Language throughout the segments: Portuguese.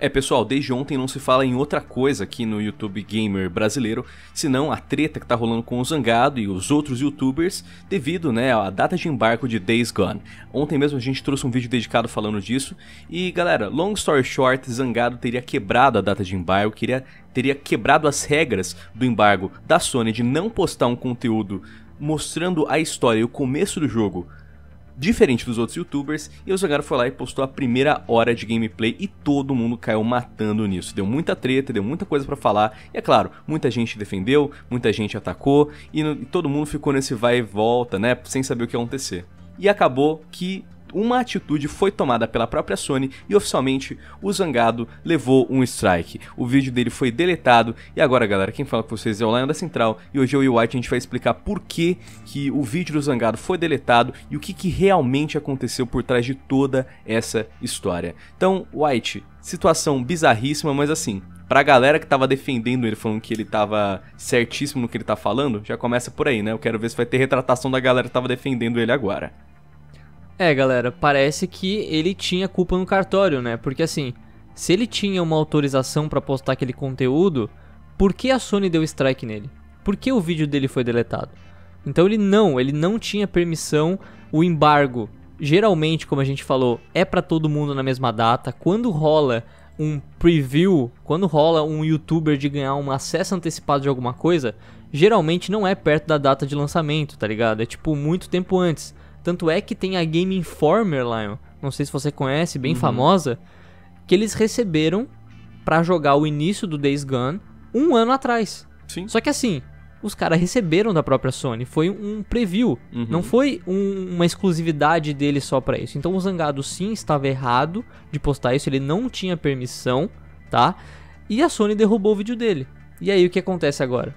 É, pessoal, desde ontem não se fala em outra coisa aqui no YouTube Gamer brasileiro, senão a treta que tá rolando com o Zangado e os outros youtubers devido, né, à data de embarco de Days Gone. Ontem mesmo a gente trouxe um vídeo dedicado falando disso e, galera, long story short, Zangado teria quebrado a data de embargo, queria, teria quebrado as regras do embargo da Sony de não postar um conteúdo mostrando a história e o começo do jogo diferente dos outros youtubers, e o jogador foi lá e postou a primeira hora de gameplay e todo mundo caiu matando nisso. Deu muita treta, deu muita coisa para falar, e é claro, muita gente defendeu, muita gente atacou, e, no, e todo mundo ficou nesse vai e volta, né, sem saber o que ia acontecer. E acabou que uma atitude foi tomada pela própria Sony e oficialmente o Zangado levou um strike. O vídeo dele foi deletado e agora, galera, quem fala com vocês é o Lion da Central e hoje eu e o White a gente vai explicar por que, que o vídeo do Zangado foi deletado e o que, que realmente aconteceu por trás de toda essa história. Então, White, situação bizarríssima, mas assim, pra galera que tava defendendo ele, falando que ele tava certíssimo no que ele tá falando, já começa por aí, né? Eu quero ver se vai ter retratação da galera que tava defendendo ele agora. É, galera, parece que ele tinha culpa no cartório, né? Porque assim, se ele tinha uma autorização para postar aquele conteúdo, por que a Sony deu strike nele? Por que o vídeo dele foi deletado? Então ele não, ele não tinha permissão, o embargo. Geralmente, como a gente falou, é para todo mundo na mesma data. Quando rola um preview, quando rola um youtuber de ganhar um acesso antecipado de alguma coisa, geralmente não é perto da data de lançamento, tá ligado? É tipo muito tempo antes. Tanto é que tem a Game Informer, Lion, não sei se você conhece, bem uhum. famosa, que eles receberam para jogar o início do Days Gone um ano atrás. Sim. Só que assim, os caras receberam da própria Sony. Foi um preview. Uhum. Não foi um, uma exclusividade dele só para isso. Então o Zangado sim estava errado de postar isso. Ele não tinha permissão, tá? E a Sony derrubou o vídeo dele. E aí o que acontece agora?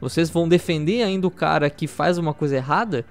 Vocês vão defender ainda o cara que faz uma coisa errada?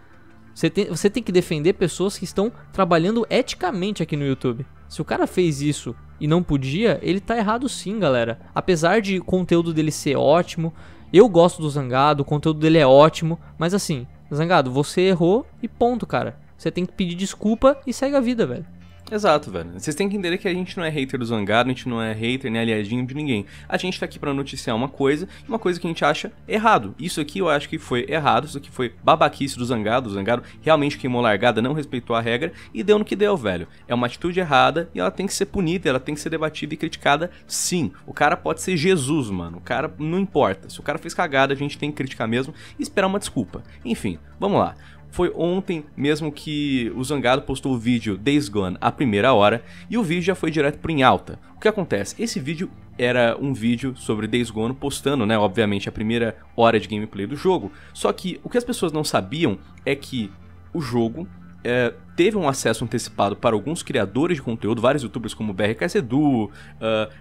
Você tem, você tem que defender pessoas que estão trabalhando eticamente aqui no YouTube. Se o cara fez isso e não podia, ele tá errado sim, galera. Apesar de o conteúdo dele ser ótimo, eu gosto do Zangado, o conteúdo dele é ótimo, mas assim, Zangado, você errou e ponto, cara. Você tem que pedir desculpa e segue a vida, velho. Exato, velho. Vocês têm que entender que a gente não é hater do Zangado, a gente não é hater nem aliadinho de ninguém. A gente tá aqui para noticiar uma coisa, uma coisa que a gente acha errado. Isso aqui eu acho que foi errado, isso aqui foi babaquice do Zangado. O Zangado realmente queimou largada, não respeitou a regra e deu no que deu, velho. É uma atitude errada e ela tem que ser punida, ela tem que ser debatida e criticada, sim. O cara pode ser Jesus, mano. O cara não importa. Se o cara fez cagada, a gente tem que criticar mesmo e esperar uma desculpa. Enfim, vamos lá. Foi ontem mesmo que o Zangado postou o vídeo Days Gone à primeira hora e o vídeo já foi direto para em alta. O que acontece? Esse vídeo era um vídeo sobre Days Gone postando, né, obviamente, a primeira hora de gameplay do jogo. Só que o que as pessoas não sabiam é que o jogo é, teve um acesso antecipado para alguns criadores de conteúdo, vários youtubers como BRKS Edu, uh,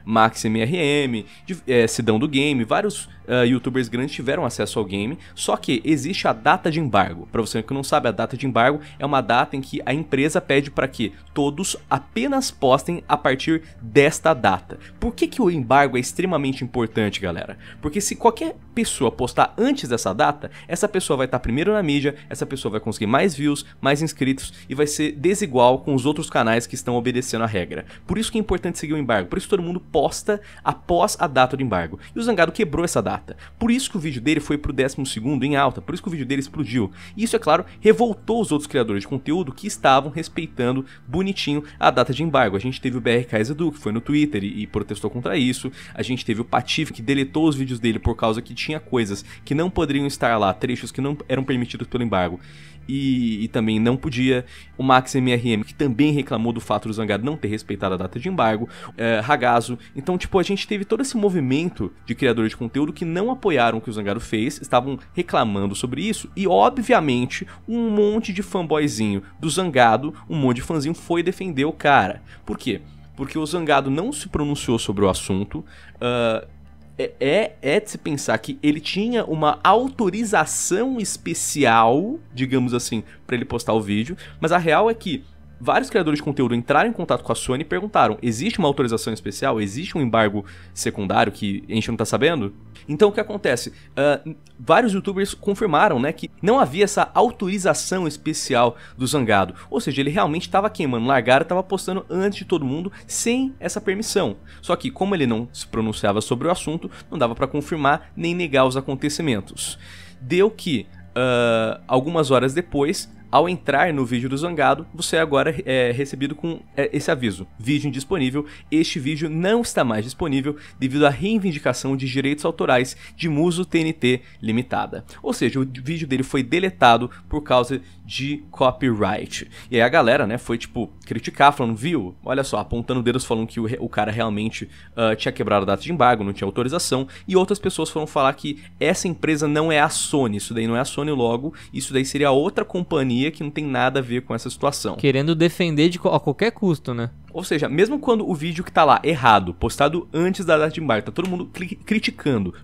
MaxMRM, é, Sidão do Game, vários uh, youtubers grandes tiveram acesso ao game, só que existe a data de embargo. Para você que não sabe, a data de embargo é uma data em que a empresa pede para que todos apenas postem a partir desta data. Por que, que o embargo é extremamente importante, galera? Porque se qualquer pessoa postar antes dessa data, essa pessoa vai estar tá primeiro na mídia, essa pessoa vai conseguir mais views, mais inscritos e vai vai ser desigual com os outros canais que estão obedecendo a regra. Por isso que é importante seguir o embargo, por isso todo mundo posta após a data do embargo. E o Zangado quebrou essa data. Por isso que o vídeo dele foi pro 12 em alta, por isso que o vídeo dele explodiu. E isso, é claro, revoltou os outros criadores de conteúdo que estavam respeitando bonitinho a data de embargo. A gente teve o BRK Edu, que foi no Twitter e, e, protestou contra isso. A gente teve o Patife, que deletou os vídeos dele por causa que tinha coisas que não poderiam estar lá, trechos que não eram permitidos pelo embargo e, e, também não podia. O Max MRM, que também reclamou do fato do Zangado não ter respeitado a data de embargo, é, Ragazo. Então, tipo, a gente teve todo esse movimento de criadores de conteúdo que não apoiaram o que o Zangado fez, estavam reclamando sobre isso, e obviamente um monte de fanboyzinho do Zangado, um monte de fãzinho foi defender o cara. Por quê? Porque o Zangado não se pronunciou sobre o assunto. Uh, é, é, é de se pensar que ele tinha uma autorização especial, digamos assim, para ele postar o vídeo, mas a real é que vários criadores de conteúdo entraram em contato com a Sony e perguntaram: existe uma autorização especial? Existe um embargo secundário que a gente não tá sabendo? Então o que acontece? Uh, vários youtubers confirmaram né, que não havia essa autorização especial do Zangado. Ou seja, ele realmente estava queimando e estava postando antes de todo mundo sem essa permissão. Só que, como ele não se pronunciava sobre o assunto, não dava para confirmar nem negar os acontecimentos. Deu que, uh, algumas horas depois, ao entrar no vídeo do Zangado, você agora é recebido com é, esse aviso: vídeo indisponível. Este vídeo não está mais disponível devido à reivindicação de direitos autorais de Muso TNT Limitada. Ou seja, o vídeo dele foi deletado por causa de copyright. E aí a galera, né, foi tipo criticar, falando, viu? Olha só, apontando dedos falando que o, o cara realmente uh, tinha quebrado a data de embargo, não tinha autorização, e outras pessoas foram falar que essa empresa não é a Sony, isso daí não é a Sony logo, isso daí seria outra companhia economia que não tem nada a ver com essa situação. Querendo defender de, a qualquer custo, né? Ou seja, mesmo quando o vídeo que tá lá errado, postado antes da data de embarque, tá todo mundo criticando,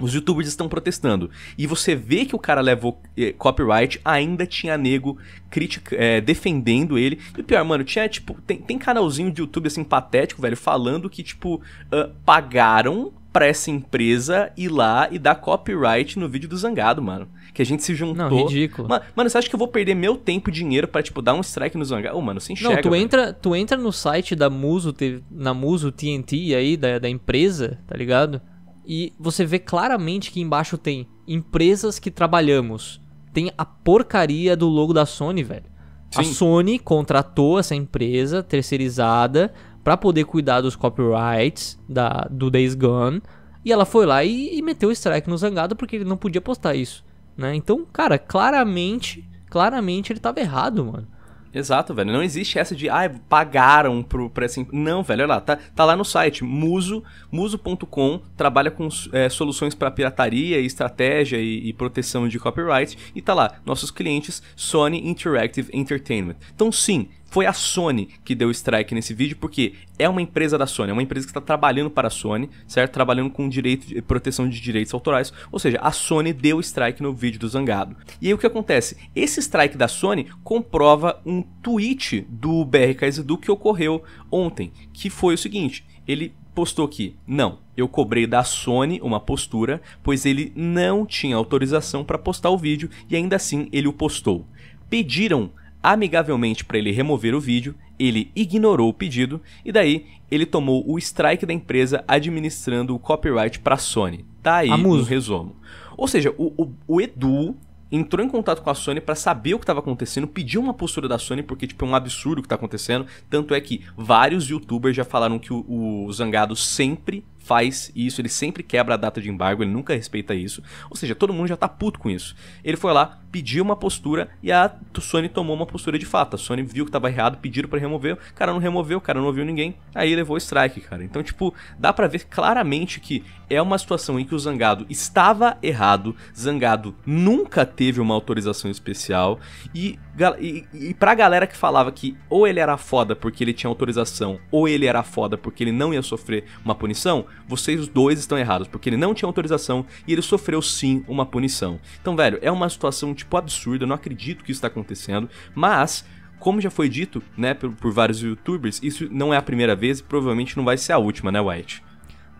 os youtubers estão protestando. E você vê que o cara levou eh, copyright, ainda tinha nego critica, eh, defendendo ele. E pior, mano, tinha, tipo, tem, tem canalzinho de YouTube, assim, patético, velho, falando que, tipo, uh, pagaram pra essa empresa ir lá e dar copyright no vídeo do Zangado, mano que a gente se juntou. Não, ridículo. Mano, mano você acha que eu vou perder meu tempo e dinheiro para tipo, dar um strike no Zangar? Ô, oh, mano, se enxerga. Não, tu entra, tu entra no site da Muso, na Muso TNT aí, da, da empresa, tá ligado? E você vê claramente que embaixo tem empresas que trabalhamos. Tem a porcaria do logo da Sony, velho. Sim. A Sony contratou essa empresa terceirizada para poder cuidar dos copyrights da, do Days Gone. E ela foi lá e, e meteu o strike no zangado porque ele não podia postar isso. Né? Então, cara, claramente, claramente ele tava errado, mano. Exato, velho. Não existe essa de, ah, pagaram pro, pra essa empresa. Não, velho, olha lá. Tá, tá lá no site, muso, muso.com, trabalha com é, soluções para pirataria, estratégia e, e, proteção de copyright. E tá lá, nossos clientes, Sony Interactive Entertainment. Então, sim, foi a Sony que deu strike nesse vídeo, porque é uma empresa da Sony, é uma empresa que está trabalhando para a Sony, certo? Trabalhando com direito de proteção de direitos autorais, ou seja, a Sony deu strike no vídeo do Zangado. E aí o que acontece? Esse strike da Sony comprova um tweet do BRK do que ocorreu ontem, que foi o seguinte, ele postou que não, eu cobrei da Sony uma postura, pois ele não tinha autorização para postar o vídeo e ainda assim ele o postou. Pediram amigavelmente para ele remover o vídeo, ele ignorou o pedido e daí ele tomou o strike da empresa administrando o copyright para Sony. Tá aí o no resumo. Ou seja, o, o, o Edu entrou em contato com a Sony para saber o que estava acontecendo, pediu uma postura da Sony porque tipo é um absurdo o que está acontecendo, tanto é que vários youtubers já falaram que o, o Zangado sempre faz isso, ele sempre quebra a data de embargo, ele nunca respeita isso. Ou seja, todo mundo já tá puto com isso. Ele foi lá, pediu uma postura e a Sony tomou uma postura de fato. A Sony viu que tava errado, pediram para remover, o cara não removeu, o cara não ouviu ninguém, aí levou strike, cara. Então, tipo, dá para ver claramente que é uma situação em que o Zangado estava errado, Zangado nunca teve uma autorização especial e e, e pra galera que falava que ou ele era foda porque ele tinha autorização, ou ele era foda porque ele não ia sofrer uma punição, vocês dois estão errados, porque ele não tinha autorização e ele sofreu sim uma punição. Então, velho, é uma situação tipo absurda, eu não acredito que isso está acontecendo, mas como já foi dito, né, por, por, vários youtubers, isso não é a primeira vez e provavelmente não vai ser a última, né, White?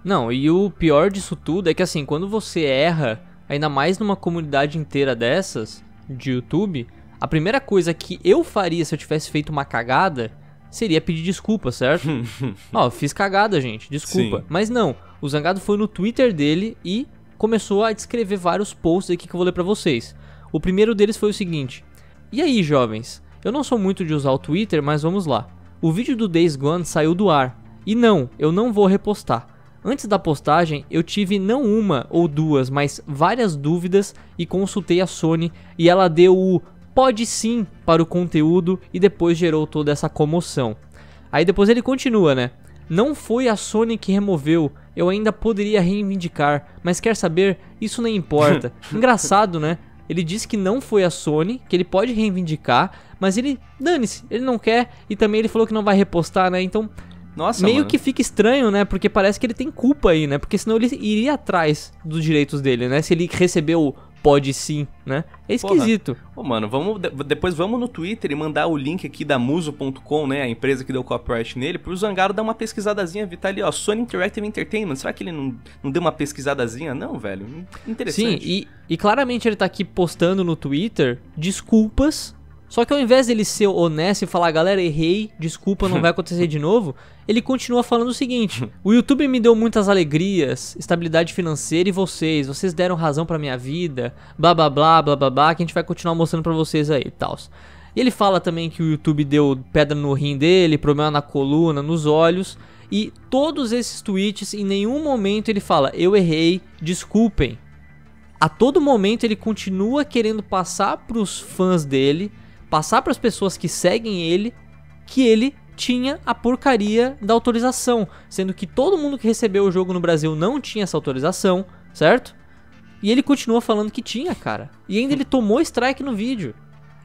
Não, e o pior disso tudo é que assim, quando você erra, ainda mais numa comunidade inteira dessas de YouTube, a primeira coisa que eu faria se eu tivesse feito uma cagada seria pedir desculpa, certo? Ó, fiz cagada, gente, desculpa. Sim. Mas não, o Zangado foi no Twitter dele e começou a descrever vários posts aqui que eu vou ler para vocês. O primeiro deles foi o seguinte: E aí, jovens? Eu não sou muito de usar o Twitter, mas vamos lá. O vídeo do Days Gone saiu do ar. E não, eu não vou repostar. Antes da postagem, eu tive não uma ou duas, mas várias dúvidas e consultei a Sony e ela deu o pode sim para o conteúdo e depois gerou toda essa comoção. Aí depois ele continua, né? Não foi a Sony que removeu, eu ainda poderia reivindicar, mas quer saber? Isso nem importa. Engraçado, né? Ele diz que não foi a Sony, que ele pode reivindicar, mas ele, dane-se, ele não quer e também ele falou que não vai repostar, né? Então, nossa, meio mano. que fica estranho, né? Porque parece que ele tem culpa aí, né? Porque senão ele iria atrás dos direitos dele, né? Se ele recebeu pode sim, né? É esquisito. Porra. Ô, mano, vamos, depois vamos no Twitter e mandar o link aqui da Muso.com, né? A empresa que deu copyright nele, pro Zangaro dar uma pesquisadazinha, Vitor tá ali, ó, Sony Interactive Entertainment. Será que ele não, não deu uma pesquisadazinha? Não, velho. Interessante. Sim, e, e claramente ele tá aqui postando no Twitter desculpas só que ao invés dele ser honesto e falar, galera, errei, desculpa, não vai acontecer de novo, ele continua falando o seguinte: o YouTube me deu muitas alegrias, estabilidade financeira e vocês, vocês deram razão pra minha vida, blá blá blá blá blá blá, que a gente vai continuar mostrando pra vocês aí e tal. E ele fala também que o YouTube deu pedra no rim dele, problema na coluna, nos olhos. E todos esses tweets, em nenhum momento ele fala, eu errei, desculpem. A todo momento ele continua querendo passar para os fãs dele passar para as pessoas que seguem ele que ele tinha a porcaria da autorização, sendo que todo mundo que recebeu o jogo no Brasil não tinha essa autorização, certo? E ele continua falando que tinha, cara. E ainda ele tomou strike no vídeo.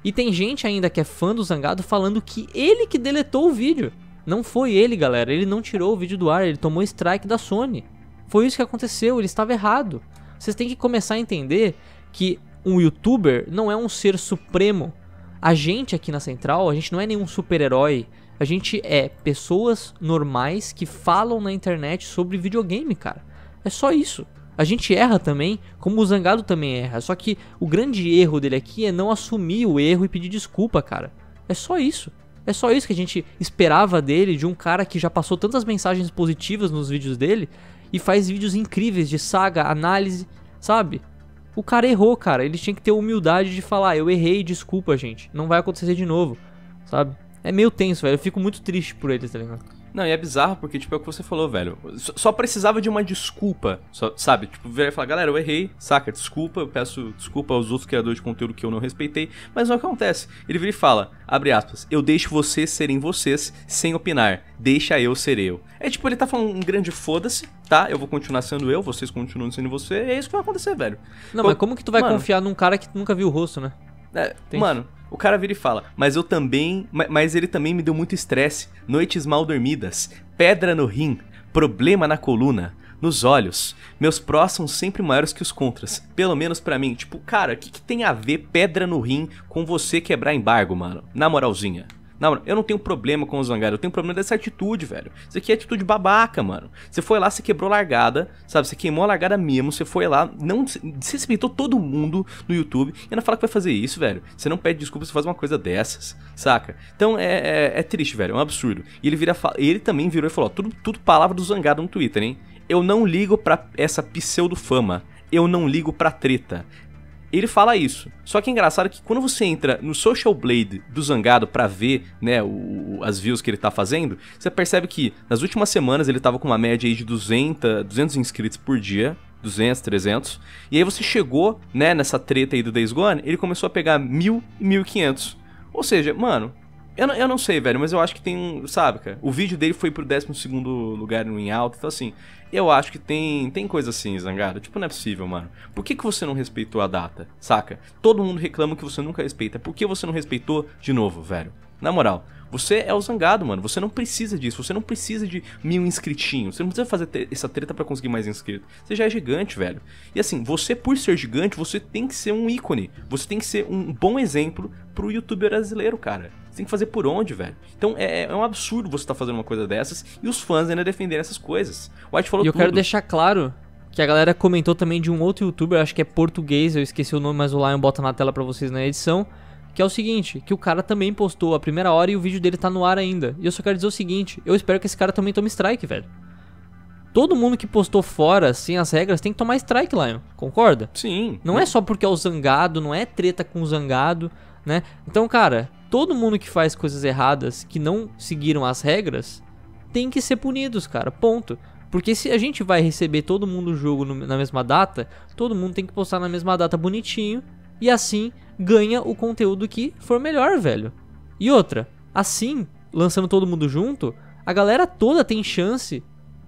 E tem gente ainda que é fã do Zangado falando que ele que deletou o vídeo. Não foi ele, galera. Ele não tirou o vídeo do ar, ele tomou strike da Sony. Foi isso que aconteceu, ele estava errado. Vocês têm que começar a entender que um youtuber não é um ser supremo a gente aqui na Central, a gente não é nenhum super-herói. A gente é pessoas normais que falam na internet sobre videogame, cara. É só isso. A gente erra também, como o Zangado também erra. Só que o grande erro dele aqui é não assumir o erro e pedir desculpa, cara. É só isso. É só isso que a gente esperava dele, de um cara que já passou tantas mensagens positivas nos vídeos dele e faz vídeos incríveis de saga, análise, sabe? O cara errou, cara. Ele tinha que ter humildade de falar: eu errei, desculpa, gente. Não vai acontecer de novo, sabe? É meio tenso, velho. Eu fico muito triste por eles, tá ligado? Não, e é bizarro porque, tipo, é o que você falou, velho. Só precisava de uma desculpa, só, sabe? Tipo, virar e falar, galera, eu errei, saca? Desculpa, eu peço desculpa aos outros criadores de conteúdo que eu não respeitei. Mas não acontece. Ele vira e fala, abre aspas, eu deixo vocês serem vocês sem opinar. Deixa eu ser eu. É tipo, ele tá falando um grande foda-se, tá? Eu vou continuar sendo eu, vocês continuam sendo você. É isso que vai acontecer, velho. Não, mas como que tu vai mano, confiar num cara que tu nunca viu o rosto, né? É, mano, o cara vira e fala, mas eu também. Mas ele também me deu muito estresse, noites mal dormidas, pedra no rim, problema na coluna, nos olhos. Meus prós são sempre maiores que os contras, pelo menos para mim. Tipo, cara, o que, que tem a ver pedra no rim com você quebrar embargo, mano? Na moralzinha. Não, mano, eu não tenho problema com o zangado eu tenho problema dessa atitude, velho. Isso aqui é atitude babaca, mano. Você foi lá, você quebrou largada, sabe? Você queimou a largada mesmo, você foi lá, não desrespeitou todo mundo no YouTube e ainda fala que vai fazer isso, velho. Você não pede desculpa, você faz uma coisa dessas, saca? Então é, é, é triste, velho, é um absurdo. E ele, vira, ele também virou e falou: ó, tudo, tudo palavra do Zangado no Twitter, hein? Eu não ligo pra essa pseudo-fama. Eu não ligo pra treta ele fala isso. Só que é engraçado que quando você entra no Social Blade do Zangado para ver, né, o, as views que ele tá fazendo, você percebe que nas últimas semanas ele tava com uma média aí de 200, 200 inscritos por dia. 200, 300. E aí você chegou, né, nessa treta aí do Days Gone, ele começou a pegar 1000 e 1500. Ou seja, mano, eu, eu não sei, velho, mas eu acho que tem. um, Sabe, cara? O vídeo dele foi pro 12 lugar no em alto, então assim. Eu acho que tem, tem coisa assim, zangado. Tipo, não é possível, mano. Por que, que você não respeitou a data, saca? Todo mundo reclama que você nunca respeita. Por que você não respeitou de novo, velho? Na moral, você é o zangado, mano. Você não precisa disso. Você não precisa de mil inscritinhos. Você não precisa fazer essa treta para conseguir mais inscritos. Você já é gigante, velho. E assim, você por ser gigante, você tem que ser um ícone. Você tem que ser um bom exemplo pro youtuber brasileiro, cara. Você tem que fazer por onde, velho? Então é, é, é um absurdo você estar tá fazendo uma coisa dessas e os fãs ainda defenderem essas coisas. O White falou E eu tudo. quero deixar claro que a galera comentou também de um outro youtuber, acho que é português, eu esqueci o nome, mas o Lion bota na tela para vocês na edição que é o seguinte, que o cara também postou a primeira hora e o vídeo dele tá no ar ainda. E eu só quero dizer o seguinte, eu espero que esse cara também tome strike, velho. Todo mundo que postou fora, sem assim, as regras, tem que tomar strike, lá, Concorda? Sim. Não é só porque é o zangado, não é treta com o zangado, né? Então, cara, todo mundo que faz coisas erradas, que não seguiram as regras, tem que ser punidos, cara. Ponto. Porque se a gente vai receber todo mundo o jogo no, na mesma data, todo mundo tem que postar na mesma data bonitinho. E assim ganha o conteúdo que for melhor, velho. E outra, assim, lançando todo mundo junto, a galera toda tem chance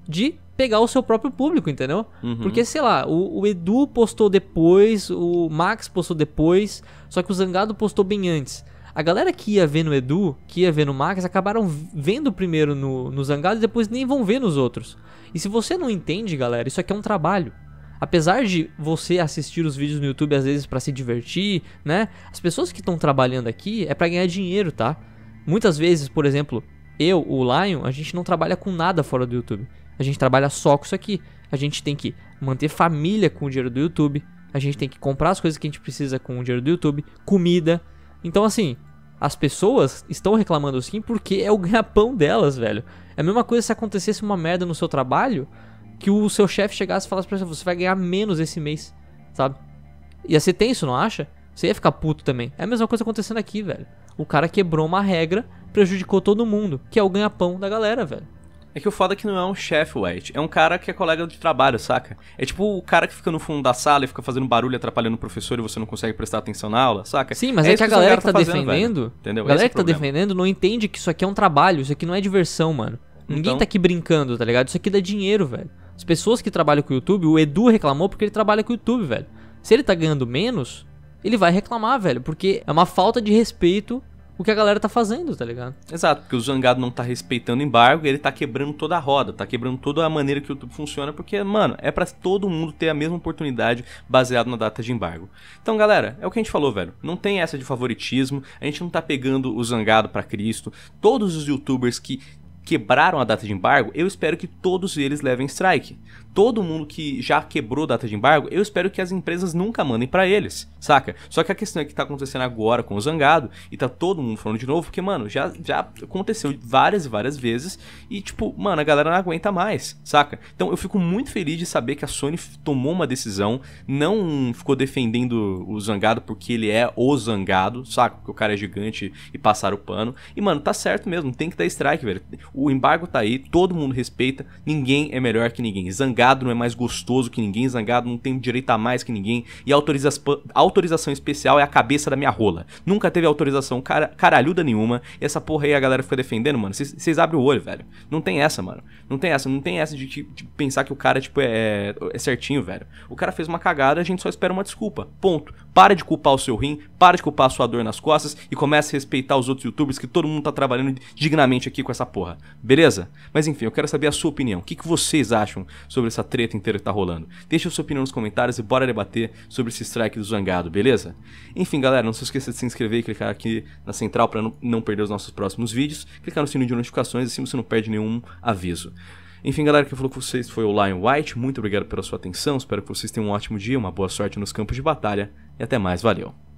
de pegar o seu próprio público, entendeu? Uhum. Porque, sei lá, o, o, Edu postou depois, o Max postou depois, só que o Zangado postou bem antes. A galera que ia ver no Edu, que ia ver no Max, acabaram vendo primeiro no, no Zangado e depois nem vão ver nos outros. E se você não entende, galera, isso aqui é um trabalho apesar de você assistir os vídeos no YouTube às vezes para se divertir, né? As pessoas que estão trabalhando aqui é para ganhar dinheiro, tá? Muitas vezes, por exemplo, eu, o Lion, a gente não trabalha com nada fora do YouTube. A gente trabalha só com isso aqui. A gente tem que manter família com o dinheiro do YouTube. A gente tem que comprar as coisas que a gente precisa com o dinheiro do YouTube, comida. Então, assim, as pessoas estão reclamando assim porque é o ganha-pão delas, velho. É a mesma coisa se acontecesse uma merda no seu trabalho que o seu chefe chegasse e falasse pra você, você vai ganhar menos esse mês, sabe? Ia ser tenso, não acha? Você ia ficar puto também. É a mesma coisa acontecendo aqui, velho. O cara quebrou uma regra, prejudicou todo mundo, que é o ganha-pão da galera, velho. É que o foda é que não é um chefe, White. É um cara que é colega de trabalho, saca? É tipo o cara que fica no fundo da sala e fica fazendo barulho, atrapalhando o professor e você não consegue prestar atenção na aula, saca? Sim, mas é, é que a tá tá é galera que tá, tá defendendo. Entendeu? A galera que tá defendendo não entende que isso aqui é um trabalho, isso aqui não é diversão, mano. Ninguém então... tá aqui brincando, tá ligado? Isso aqui dá dinheiro, velho. As pessoas que trabalham com o YouTube, o Edu reclamou porque ele trabalha com o YouTube, velho. Se ele tá ganhando menos, ele vai reclamar, velho, porque é uma falta de respeito o que a galera tá fazendo, tá ligado? Exato, porque o Zangado não tá respeitando embargo, ele tá quebrando toda a roda, tá quebrando toda a maneira que o YouTube funciona, porque, mano, é para todo mundo ter a mesma oportunidade baseado na data de embargo. Então, galera, é o que a gente falou, velho. Não tem essa de favoritismo, a gente não tá pegando o Zangado para Cristo. Todos os youtubers que quebraram a data de embargo, eu espero que todos eles levem strike todo mundo que já quebrou data de embargo, eu espero que as empresas nunca mandem para eles, saca? Só que a questão é que tá acontecendo agora com o Zangado e tá todo mundo falando de novo, porque, mano, já, já aconteceu várias e várias vezes e, tipo, mano, a galera não aguenta mais, saca? Então eu fico muito feliz de saber que a Sony tomou uma decisão, não ficou defendendo o Zangado porque ele é o Zangado, saca? Porque o cara é gigante e passar o pano. E, mano, tá certo mesmo, tem que dar strike, velho. O embargo tá aí, todo mundo respeita, ninguém é melhor que ninguém. Zangado zangado não é mais gostoso que ninguém, zangado não tem direito a mais que ninguém, e autoriza autorização especial é a cabeça da minha rola. Nunca teve autorização car caralhuda nenhuma, e essa porra aí a galera fica defendendo, mano. Vocês abrem o olho, velho. Não tem essa, mano. Não tem essa, não tem essa de, de, de pensar que o cara, tipo, é, é certinho, velho. O cara fez uma cagada, a gente só espera uma desculpa. Ponto. Para de culpar o seu rim, para de culpar a sua dor nas costas e comece a respeitar os outros youtubers que todo mundo tá trabalhando dignamente aqui com essa porra. Beleza? Mas enfim, eu quero saber a sua opinião. O que, que vocês acham sobre essa treta inteira que tá rolando? Deixa a sua opinião nos comentários e bora debater sobre esse strike do Zangado, beleza? Enfim, galera, não se esqueça de se inscrever e clicar aqui na central para não perder os nossos próximos vídeos. Clicar no sininho de notificações assim você não perde nenhum aviso. Enfim, galera, quem falou com vocês foi o Lion White. Muito obrigado pela sua atenção. Espero que vocês tenham um ótimo dia, uma boa sorte nos campos de batalha e até mais, valeu!